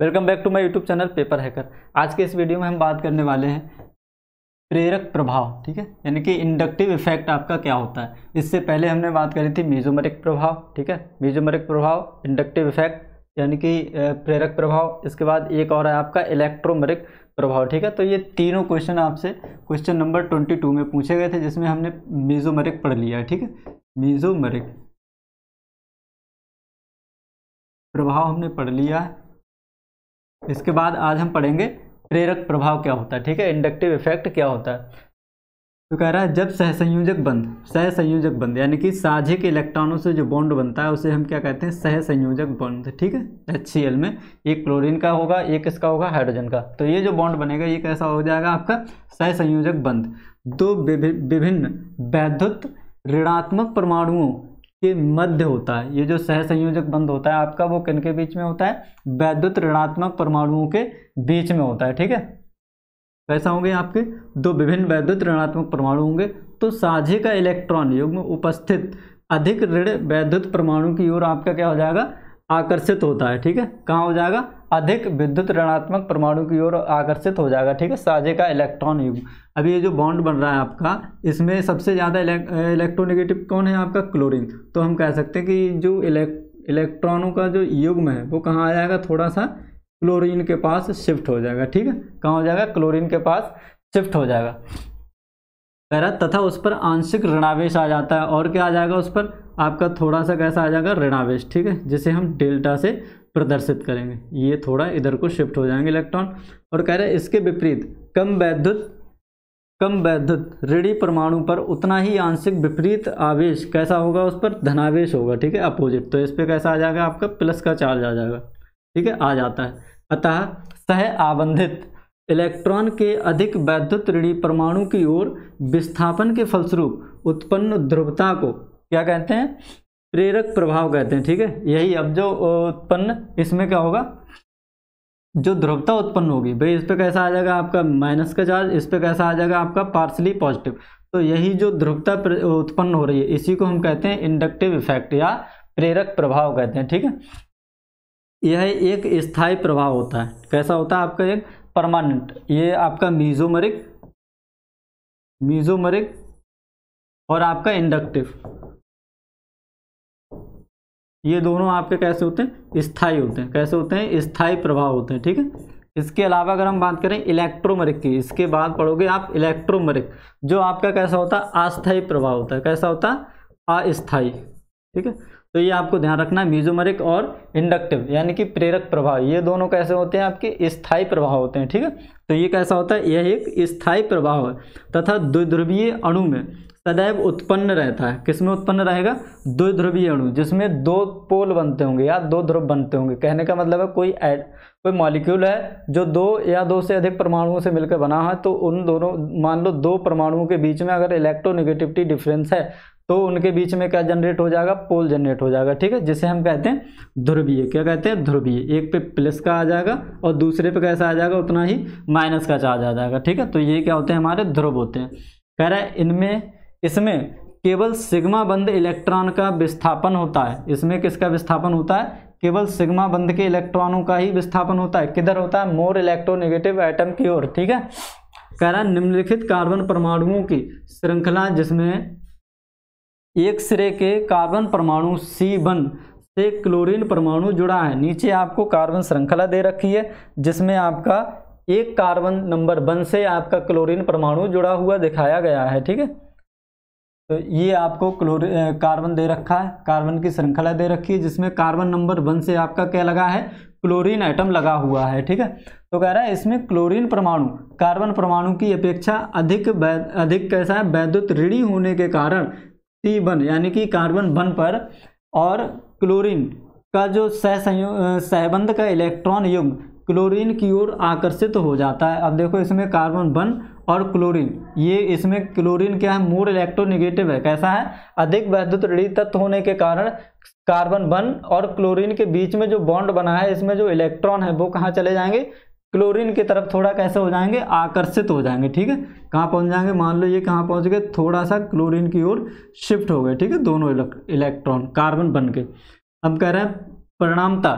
welcome back to my YouTube channel paper hacker आज के इस वीडियो में हम बात करने वाले हैं प्रेरक प्रभाव ठीक है यानी कि इंडक्टिव इफेक्ट आपका क्या होता है इससे पहले हमने बात करी थी मीजोमरिक प्रभाव ठीक है मीजोमरिक प्रभाव इंडक्टिव इफेक्ट यानी कि प्रेरक प्रभाव इसके बाद एक और है आपका इलेक्ट्रोमरिक प्रभाव ठीक है तो ये तीनों क्वेश्चन आपसे क्वेश्चन नंबर ट्वेंटी टू में पूछे गए थे जिसमें हमने मीजोमरिक पढ़ लिया है ठीक है मीजोमरिक प्रभाव हमने पढ़ लिया है इसके बाद आज हम पढ़ेंगे प्रेरक प्रभाव क्या होता है ठीक है इंडक्टिव इफेक्ट क्या होता है तो कह रहा है जब सहसंयोजक बंध सहसंयोजक बंध यानी कि साझे के इलेक्ट्रॉनों से जो बॉन्ड बनता है उसे हम क्या कहते हैं सहसंयोजक बंध ठीक है एच सी एल में एक क्लोरीन का होगा एक इसका होगा हाइड्रोजन का तो ये जो बॉन्ड बनेगा ये कैसा हो जाएगा आपका सहसंयोजक बंध दो विभिन्न वैद्युत ऋणात्मक परमाणुओं के मध्य होता है ये जो सहसंयोजक बंध होता है आपका वो किन के बीच में होता है वैद्युत ऋणात्मक परमाणुओं के बीच में होता है ठीक है कैसा होंगे आपके दो विभिन्न वैद्युत ऋणात्मक परमाणु होंगे तो साझे का इलेक्ट्रॉन युग में उपस्थित अधिक ऋण वैद्युत परमाणु की ओर आपका क्या हो जाएगा आकर्षित होता है ठीक है कहाँ हो जाएगा अधिक विद्युत ऋणात्मक परमाणु की ओर आकर्षित हो जाएगा ठीक है साझे का इलेक्ट्रॉन युग अभी ये जो बॉन्ड बन रहा है आपका इसमें सबसे ज़्यादा इलेक्ट्रोनेगेटिव कौन है आपका क्लोरीन तो हम कह सकते हैं कि जो इलेक्ट इलेक्ट्रॉनों का जो युग्म है वो कहाँ आ जाएगा थोड़ा सा क्लोरीन के पास शिफ्ट हो जाएगा ठीक है कहाँ हो जाएगा क्लोरीन के पास शिफ्ट हो जाएगा कह रहा तथा उस पर आंशिक ऋणावेश आ जाता है और क्या आ जाएगा उस पर आपका थोड़ा सा कैसा आ जाएगा ऋणावेश ठीक है जिसे हम डेल्टा से प्रदर्शित करेंगे ये थोड़ा इधर को शिफ्ट हो जाएंगे इलेक्ट्रॉन और कह रहे हैं इसके विपरीत कम वैद्युत कम वैद्युत ऋणी परमाणु पर उतना ही आंशिक विपरीत आवेश कैसा होगा उस पर धनावेश होगा ठीक है अपोजिट तो इस पर कैसा आ जाएगा आपका प्लस का चार्ज आ जाएगा ठीक है आ जाता है अतः सह आबंधित इलेक्ट्रॉन के अधिक वैद्युत ऋणी परमाणु की ओर विस्थापन के फलस्वरूप उत्पन्न ध्रुवता को क्या कहते हैं प्रेरक प्रभाव कहते हैं ठीक है यही अब जो उत्पन्न इसमें क्या होगा जो ध्रुवता उत्पन्न होगी भाई इस पर कैसा आ जाएगा आपका माइनस का चार्ज इस पर कैसा आ जाएगा आपका पार्सली पॉजिटिव तो यही जो ध्रुवता उत्पन्न हो रही है इसी को हम कहते हैं इंडक्टिव इफेक्ट या प्रेरक प्रभाव कहते हैं ठीक है यह एक स्थायी प्रभाव होता है कैसा होता है आपका एक परमानेंट ये आपका मीजोमरिक मीजोमरिक और आपका इंडक्टिव ये दोनों आपके कैसे होते हैं स्थाई होते हैं कैसे होते हैं स्थाई प्रभाव होते हैं ठीक है इसके अलावा अगर हम बात करें इलेक्ट्रोमरिक की इसके बाद पढ़ोगे आप इलेक्ट्रोमरिक जो आपका कैसा होता है अस्थायी प्रभाव होता है कैसा होता है अस्थायी ठीक है तो ये आपको ध्यान रखना है म्यूजोमरिक और इंडक्टिव यानी कि प्रेरक प्रभाव ये दोनों कैसे होते हैं आपके स्थायी प्रभाव होते हैं ठीक है तो ये कैसा होता है यह एक स्थायी प्रभाव है तथा द्विध्रुवीय अणु में सदैव उत्पन्न रहता है किसमें उत्पन्न रहेगा द्विध्रुवीय अणु जिसमें दो पोल बनते होंगे या दो ध्रुव बनते होंगे कहने का मतलब है कोई एड कोई मॉलिक्यूल है जो दो या दो से अधिक परमाणुओं से मिलकर बना है तो उन दोनों मान लो दो परमाणुओं के बीच में अगर इलेक्ट्रोनिगेटिविटी डिफरेंस है तो उनके बीच में क्या जनरेट हो जाएगा पोल जनरेट हो जाएगा ठीक है जिसे हम कहते हैं ध्रुवीय क्या कहते हैं ध्रुवीय एक पे प्लस का आ जाएगा और दूसरे पे कैसा आ जाएगा उतना ही माइनस का चार्ज आ जाएगा ठीक है तो ये क्या होते हैं हमारे ध्रुव होते हैं कह रहा है इनमें इसमें केवल सिग्मा बंद इलेक्ट्रॉन का विस्थापन होता है इसमें किसका विस्थापन होता है केवल सिग्मा बंद के इलेक्ट्रॉनों का ही विस्थापन होता है किधर होता है मोर इलेक्ट्रोनेगेटिव आइटम की ओर ठीक है कह रहा है निम्नलिखित कार्बन परमाणुओं की श्रृंखला जिसमें एक सिरे के कार्बन परमाणु सी वन से क्लोरीन परमाणु जुड़ा है नीचे आपको कार्बन श्रृंखला दे रखी है जिसमें आपका एक कार्बन नंबर वन से आपका क्लोरीन परमाणु जुड़ा हुआ दिखाया गया है ठीक है तो ये आपको क्लोर कार्बन दे रखा है कार्बन की श्रृंखला दे रखी है जिसमें कार्बन नंबर वन से आपका क्या लगा है क्लोरीन आइटम लगा हुआ है ठीक है तो कह रहा है इसमें क्लोरीन परमाणु कार्बन परमाणु की अपेक्षा अधिक अधिक कैसा है वैद्युत ऋणी होने के कारण सी वन यानी कि कार्बन वन पर और क्लोरीन का जो सहसंयोग सहबंध का इलेक्ट्रॉन युग क्लोरीन की ओर आकर्षित हो जाता है अब देखो इसमें कार्बन वन और क्लोरीन ये इसमें क्लोरीन क्या है मोर इलेक्ट्रोनिगेटिव है कैसा है अधिक वैद्युत ऋणी तत्व होने के कारण कार्बन वन और क्लोरीन के बीच में जो बॉन्ड बना है इसमें जो इलेक्ट्रॉन है वो कहाँ चले जाएंगे क्लोरीन की तरफ थोड़ा कैसे हो जाएंगे आकर्षित हो जाएंगे ठीक है कहाँ पहुँच जाएंगे मान लो ये कहाँ पहुँच गए थोड़ा सा क्लोरीन की ओर शिफ्ट हो गए ठीक है दोनों इलेक्ट्रॉन कार्बन बन के हम कह रहे हैं परिणामता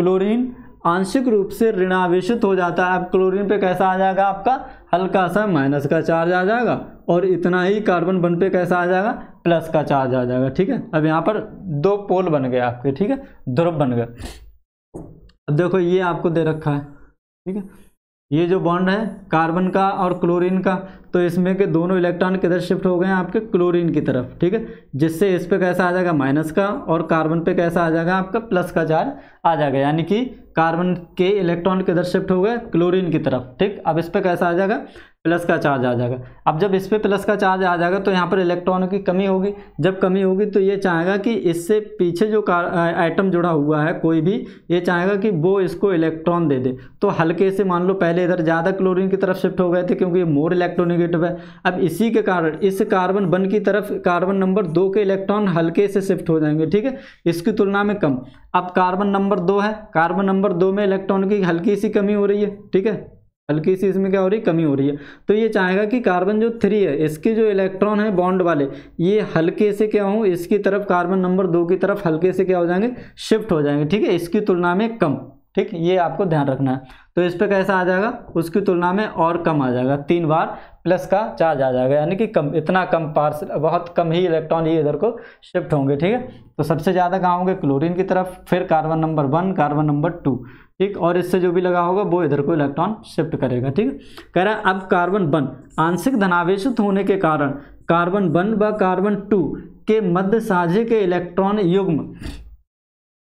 क्लोरीन आंशिक रूप से ऋणावेश हो जाता है अब क्लोरीन पे कैसा आ जाएगा आपका हल्का सा माइनस का चार्ज आ जाएगा और इतना ही कार्बन वन पे कैसा आ जाएगा प्लस का चार्ज आ जाएगा ठीक है अब यहाँ पर दो पोल बन गए आपके ठीक है ध्रुव बन गए अब देखो ये आपको दे रखा है ठीक है ये जो बॉन्ड है कार्बन का और क्लोरीन का तो इसमें के दोनों इलेक्ट्रॉन किधर शिफ्ट हो गए हैं आपके क्लोरीन की तरफ ठीक है जिससे इस पे कैसा आ जाएगा माइनस का और कार्बन पे कैसा आ जाएगा आपका प्लस का चार्ज आ जाएगा यानी कि कार्बन के इलेक्ट्रॉन किधर शिफ्ट हो गए क्लोरीन की तरफ ठीक अब इस पर कैसा आ जाएगा प्लस का चार्ज आ जाएगा अब जब इस पर प्लस का चार्ज आ जाएगा तो यहाँ पर इलेक्ट्रॉनों की कमी होगी जब कमी होगी तो ये चाहेगा कि इससे पीछे जो आइटम जुड़ा हुआ है कोई भी ये चाहेगा कि वो इसको इलेक्ट्रॉन दे दे तो हल्के से मान लो पहले इधर ज़्यादा क्लोरीन की तरफ शिफ्ट हो गए थे क्योंकि ये मोर इलेक्ट्रोनिगेटिव है अब इसी के कारण इस कार्बन वन की तरफ कार्बन नंबर दो के इलेक्ट्रॉन हल्के से शिफ्ट हो जाएंगे ठीक है इसकी तुलना में कम अब कार्बन नंबर दो है कार्बन नंबर दो में इलेक्ट्रॉन की हल्की सी कमी हो रही है ठीक है हल्की सी इसमें क्या हो रही है कमी हो रही है तो ये चाहेगा कि कार्बन जो थ्री है इसके जो इलेक्ट्रॉन है बॉन्ड वाले ये हल्के से क्या हो इसकी तरफ कार्बन नंबर दो की तरफ हल्के से क्या हो जाएंगे शिफ्ट हो जाएंगे ठीक है इसकी तुलना में कम ठीक ये आपको ध्यान रखना है तो इस पर कैसा आ जाएगा उसकी तुलना में और कम आ जाएगा तीन बार प्लस का चार्ज आ जाएगा यानी कि कम इतना कम पार्सल बहुत कम ही इलेक्ट्रॉन ये इधर को शिफ्ट होंगे ठीक है तो सबसे ज़्यादा कहाँ होंगे क्लोरीन की तरफ फिर carbon number one carbon number two ठीक और इससे जो भी लगा होगा वो इधर को इलेक्ट्रॉन शिफ्ट करेगा ठीक कह रहा है अब कार्बन वन आंशिक धनावेशित होने के कारण कार्बन वन व कार्बन टू के मध्य साझे के इलेक्ट्रॉन युग्म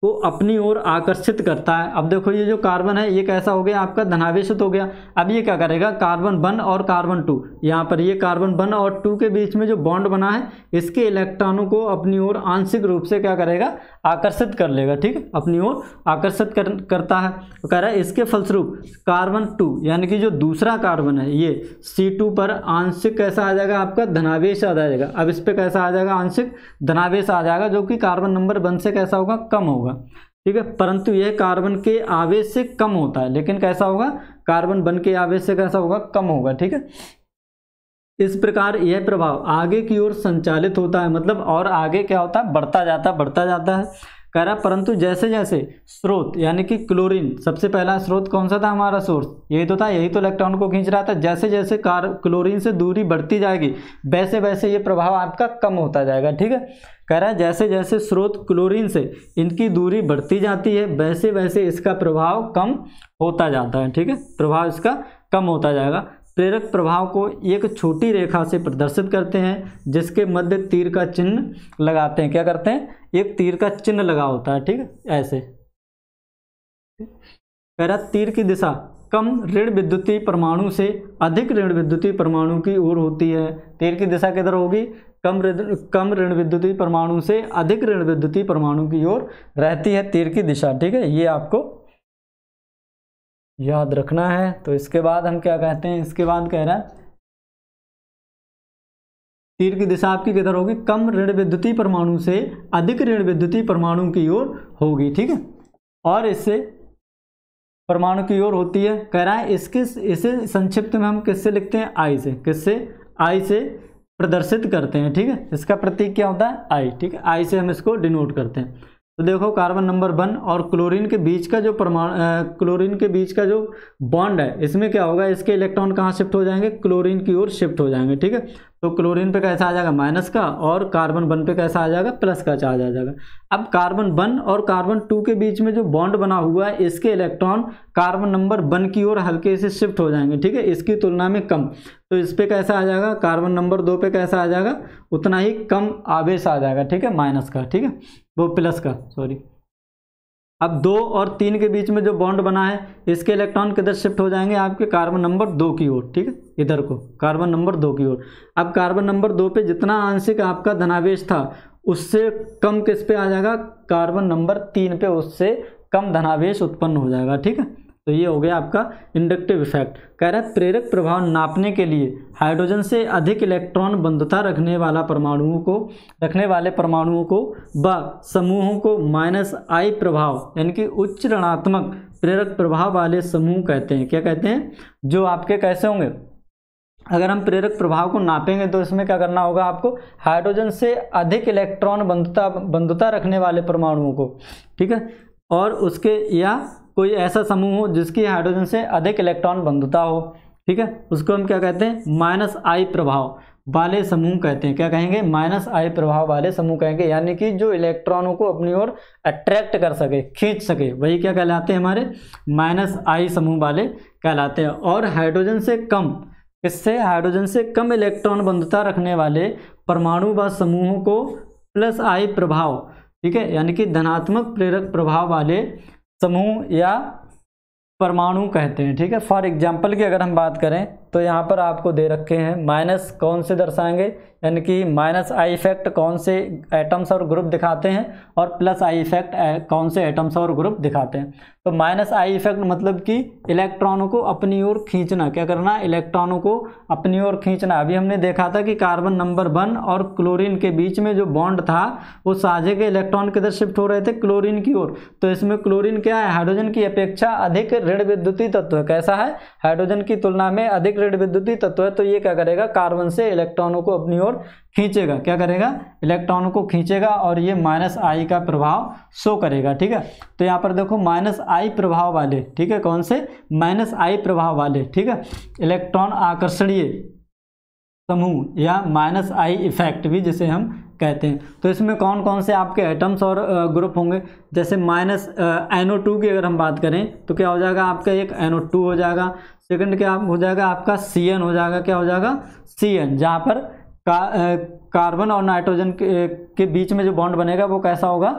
को अपनी ओर आकर्षित करता है अब देखो ये जो कार्बन है ये कैसा हो गया आपका धनावेशित हो गया अब ये क्या करेगा कार्बन वन और कार्बन टू यहाँ पर ये कार्बन वन और टू के बीच में जो बॉन्ड बना है इसके इलेक्ट्रॉनों को अपनी ओर आंशिक रूप से क्या करेगा आकर्षित कर लेगा ठीक अपनी ओर आकर्षित कर, करता है कह रहा है इसके फलस्वरूप कार्बन टू यानी कि जो दूसरा कार्बन है ये सी टू पर आंशिक कैसा आ जाएगा आपका धनावेश आ जाएगा अब इस पर कैसा आ जाएगा आंशिक धनावेश आ जाएगा जो कि कार्बन नंबर वन से कैसा होगा कम होगा होगा ठीक है परंतु यह कार्बन के आवेश से कम होता है लेकिन कैसा होगा कार्बन बन के आवेश से कैसा होगा कम होगा ठीक है इस प्रकार यह प्रभाव आगे की ओर संचालित होता है मतलब और आगे क्या होता है बढ़ता जाता बढ़ता जाता है कह रहा परंतु जैसे जैसे स्रोत यानी कि क्लोरीन सबसे पहला स्रोत कौन सा था हमारा सोर्स यही तो था यही तो इलेक्ट्रॉन को खींच रहा था जैसे जैसे कार क्लोरीन से दूरी बढ़ती जाएगी वैसे वैसे ये प्रभाव आपका कम होता जाएगा ठीक है कह रहा है जैसे जैसे स्रोत क्लोरीन से इनकी दूरी बढ़ती जाती है वैसे वैसे इसका प्रभाव कम होता जाता है ठीक है प्रभाव इसका कम होता जाएगा प्रेरक प्रभाव को एक छोटी रेखा से प्रदर्शित करते हैं जिसके मध्य तीर का चिन्ह लगाते हैं क्या करते हैं एक तीर का चिन्ह लगा होता है ठीक है ऐसे कह रहा तीर की दिशा कम ऋण विद्युतीय परमाणु से अधिक ऋण विद्युतीय परमाणु की ओर होती है तीर की दिशा किधर होगी कम कम ऋण विद्युतीय परमाणु से अधिक ऋण विद्युतीय परमाणु की ओर रहती है तीर की दिशा ठीक है ये आपको याद रखना है तो इसके बाद हम क्या कहते हैं इसके बाद कह रहा है तीर की दिशा आपकी किधर होगी कम ऋण विद्युतीय परमाणु से अधिक ऋण विद्युतीय परमाणु की ओर होगी ठीक है और इससे परमाणु की ओर होती है कह रहा है इसके इसे संक्षिप्त में हम किससे लिखते हैं आई से किससे आई से प्रदर्शित करते हैं ठीक है इसका प्रतीक क्या होता है आई ठीक है आई से हम इसको डिनोट करते हैं तो देखो कार्बन नंबर वन और क्लोरीन के बीच का जो प्रमाण क्लोरीन के बीच का जो बॉन्ड है इसमें क्या होगा इसके इलेक्ट्रॉन कहाँ शिफ्ट हो जाएंगे क्लोरीन की ओर शिफ्ट हो जाएंगे ठीक है तो क्लोरीन पे कैसा आ जाएगा माइनस का और कार्बन वन पे कैसा आ जाएगा प्लस का चार्ज आ जाएगा अब कार्बन वन और कार्बन टू के बीच में जो बॉन्ड बना हुआ है इसके इलेक्ट्रॉन कार्बन नंबर वन की ओर हल्के से शिफ्ट हो जाएंगे ठीक है इसकी तुलना में कम तो इस पर कैसा आ जाएगा कार्बन नंबर दो पे कैसा आ जाएगा उतना ही कम आवेश आ जाएगा ठीक है माइनस का ठीक है वो प्लस का सॉरी अब दो और तीन के बीच में जो बॉन्ड बना है इसके इलेक्ट्रॉन किधर शिफ्ट हो जाएंगे आपके कार्बन नंबर दो की ओर ठीक है इधर को कार्बन नंबर दो की ओर अब कार्बन नंबर दो पे जितना आंशिक आपका धनावेश था उससे कम किस पे आ जाएगा कार्बन नंबर तीन पे उससे कम धनावेश उत्पन्न हो जाएगा ठीक है तो ये हो गया आपका इंडक्टिव इफेक्ट कह रहा है प्रेरक प्रभाव नापने के लिए हाइड्रोजन से अधिक इलेक्ट्रॉन बंधता रखने वाला परमाणुओं को रखने वाले परमाणुओं को व समूहों को माइनस आई प्रभाव यानी कि उच्च ऋणात्मक प्रेरक प्रभाव वाले समूह कहते हैं क्या कहते हैं जो आपके कैसे होंगे अगर हम प्रेरक प्रभाव को नापेंगे तो इसमें क्या करना होगा आपको हाइड्रोजन से अधिक इलेक्ट्रॉन बंधता बंधुता रखने वाले परमाणुओं को ठीक है और उसके या कोई ऐसा समूह हो जिसकी हाइड्रोजन से अधिक इलेक्ट्रॉन बंधुता हो ठीक है उसको हम क्या कहते हैं माइनस आई प्रभाव वाले समूह कहते हैं क्या कहेंगे माइनस आई प्रभाव वाले समूह कहेंगे यानी कि जो इलेक्ट्रॉनों को अपनी ओर अट्रैक्ट कर सके खींच सके वही क्या कहलाते हैं हमारे माइनस आई समूह वाले कहलाते हैं और हाइड्रोजन से कम इससे हाइड्रोजन से कम इलेक्ट्रॉन बंधता रखने वाले परमाणु व समूहों को प्लस आई प्रभाव ठीक है यानी कि धनात्मक प्रेरक प्रभाव वाले समूह या परमाणु कहते हैं ठीक है फॉर एग्जाम्पल की अगर हम बात करें तो यहाँ पर आपको दे रखे हैं माइनस कौन से दर्शाएंगे यानी कि माइनस आई इफेक्ट कौन से एटम्स और ग्रुप दिखाते हैं और प्लस आई इफेक्ट कौन से एटम्स और ग्रुप दिखाते हैं तो माइनस आई इफेक्ट मतलब कि इलेक्ट्रॉनों को अपनी ओर खींचना क्या करना इलेक्ट्रॉनों को अपनी ओर खींचना अभी हमने देखा था कि कार्बन नंबर वन और क्लोरीन के बीच में जो बॉन्ड था वो साझे के इलेक्ट्रॉन किधर शिफ्ट हो रहे थे क्लोरीन की ओर तो इसमें क्लोरीन क्या है हाइड्रोजन की अपेक्षा अधिक ऋण विद्युतीय तत्व कैसा है हाइड्रोजन की तुलना में अधिक एक विद्युतीय तत्व है तो ये क्या करेगा कार्बन से इलेक्ट्रॉनों को अपनी ओर खींचेगा क्या करेगा इलेक्ट्रॉनों को खींचेगा और ये माइनस आई का प्रभाव शो करेगा ठीक है तो यहाँ पर देखो माइनस आई प्रभाव वाले ठीक है कौन से माइनस आई प्रभाव वाले ठीक है इलेक्ट्रॉन आकर्षणीय समूह या माइनस आई इफेक्ट भी जिसे हम कहते हैं तो इसमें कौन कौन से आपके एटम्स और ग्रुप होंगे जैसे माइनस एनो टू की अगर हम बात करें तो क्या हो जाएगा आपका एक एनो टू हो जाएगा सेकंड क्या हो जाएगा आपका सी हो जाएगा क्या हो जाएगा सी एन जहाँ पर का, कार्बन और नाइट्रोजन के, के बीच में जो बॉन्ड बनेगा वो कैसा होगा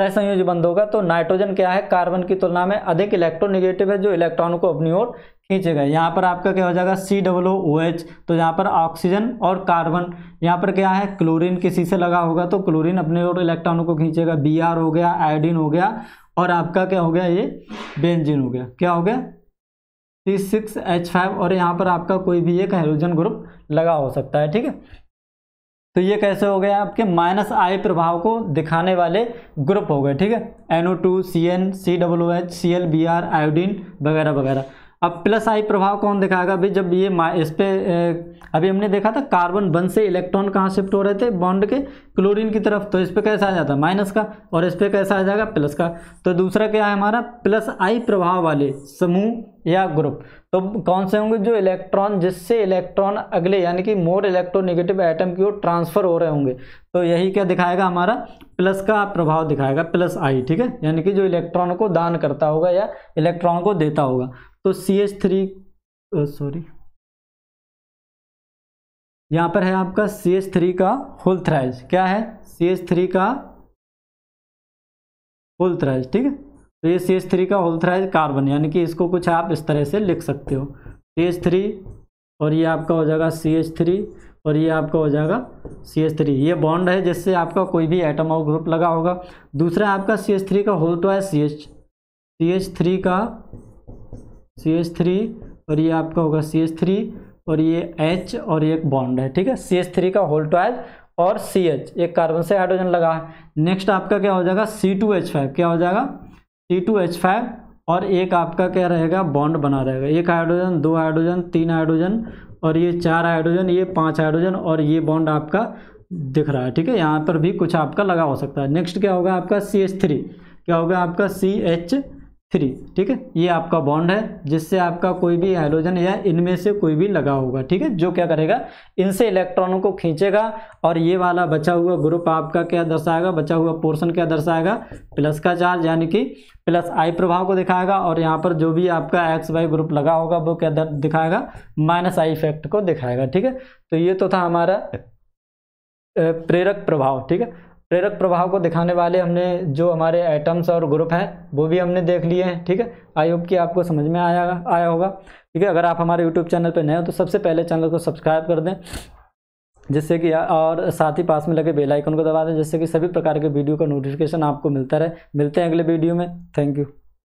जो बंद होगा तो नाइट्रोजन क्या है कार्बन की तुलना में अधिक इलेक्ट्रोनिगेटिव है जो इलेक्ट्रॉनों को अपनी ओर खींचेगा यहाँ पर आपका क्या हो जाएगा सी डब्लो ओ एच तो यहाँ पर ऑक्सीजन और कार्बन यहाँ पर क्या है क्लोरीन किसी से लगा होगा तो क्लोरीन अपने ओर इलेक्ट्रॉनों को खींचेगा बी आर हो गया आयोडीन हो गया और आपका क्या हो गया ये बेंजिन हो गया क्या हो गया सिक्स एच फाइव और यहाँ पर आपका कोई भी एक हाइड्रोजन ग्रुप लगा हो सकता है ठीक है तो ये कैसे हो गए आपके माइनस आई प्रभाव को दिखाने वाले ग्रुप हो गए ठीक है NO2, two C N C W H C L B R iodine वगैरह वगैरह अब प्लस आई प्रभाव कौन दिखाएगा भाई जब ये इस पर अभी हमने देखा था कार्बन वन से इलेक्ट्रॉन कहाँ शिफ्ट हो रहे थे बॉन्ड के क्लोरीन की तरफ तो इस पर कैसा आ जाता है माइनस का और इस पर कैसा आ जाएगा प्लस का तो दूसरा क्या है हमारा प्लस आई प्रभाव वाले समूह या ग्रुप तो कौन से होंगे जो इलेक्ट्रॉन जिससे इलेक्ट्रॉन अगले यानी कि मोर इलेक्ट्रोनिगेटिव आइटम की ओर ट्रांसफर हो रहे होंगे तो यही क्या दिखाएगा हमारा प्लस का प्रभाव दिखाएगा प्लस आई ठीक है यानी कि जो इलेक्ट्रॉन को दान करता होगा या इलेक्ट्रॉन को देता होगा तो सी एच थ्री सॉरी यहाँ पर है आपका सी एच थ्री का होल थ्राइज क्या है सी एच थ्री का होल थ्राइज ठीक है तो ये सी एच थ्री का होल थ्राइज कार्बन यानी कि इसको कुछ आप इस तरह से लिख सकते हो सी एच थ्री और ये आपका हो जाएगा सी एच थ्री और ये आपका हो जाएगा सी एच थ्री ये बॉन्ड है जिससे आपका कोई भी एटम और ग्रुप लगा होगा दूसरा आपका सी एच थ्री का होल तो है C H C H three का सी एच थ्री और ये आपका होगा सी एच थ्री और ये एच और ये एक बॉन्ड है ठीक है सी एच थ्री का होल टू एच और सी एच एक कार्बन से हाइड्रोजन लगा है नेक्स्ट आपका क्या हो जाएगा सी टू एच फाइव क्या हो जाएगा सी टू एच फाइव और एक आपका क्या रहेगा बॉन्ड बना रहेगा एक हाइड्रोजन दो हाइड्रोजन तीन हाइड्रोजन और ये चार हाइड्रोजन ये पांच हाइड्रोजन और ये बॉन्ड आपका दिख रहा है ठीक है यहाँ पर भी कुछ आपका लगा हो सकता है नेक्स्ट क्या होगा आपका सी एच थ्री क्या होगा आपका सी एच थ्री ठीक है ये आपका बॉन्ड है जिससे आपका कोई भी हाइड्रोजन या इनमें से कोई भी लगा होगा ठीक है जो क्या करेगा इनसे इलेक्ट्रॉनों को खींचेगा और ये वाला बचा हुआ ग्रुप आपका क्या दर्शाएगा बचा हुआ पोर्शन क्या दर्शाएगा प्लस का चार्ज यानी कि प्लस आई प्रभाव को दिखाएगा और यहाँ पर जो भी आपका एक्स वाई ग्रुप लगा होगा वो क्या दिखाएगा माइनस आई इफेक्ट को दिखाएगा ठीक है तो ये तो था हमारा प्रेरक प्रभाव ठीक है प्रेरक प्रभाव को दिखाने वाले हमने जो हमारे एटम्स और ग्रुप हैं वो भी हमने देख लिए हैं ठीक है आई होप कि आपको समझ में आया आया होगा ठीक है अगर आप हमारे यूट्यूब चैनल पर नए हो तो सबसे पहले चैनल को सब्सक्राइब कर दें जिससे कि और साथ ही पास में लगे बेल आइकन को दबा दें जिससे कि सभी प्रकार के वीडियो का नोटिफिकेशन आपको मिलता रहे मिलते हैं अगले वीडियो में थैंक यू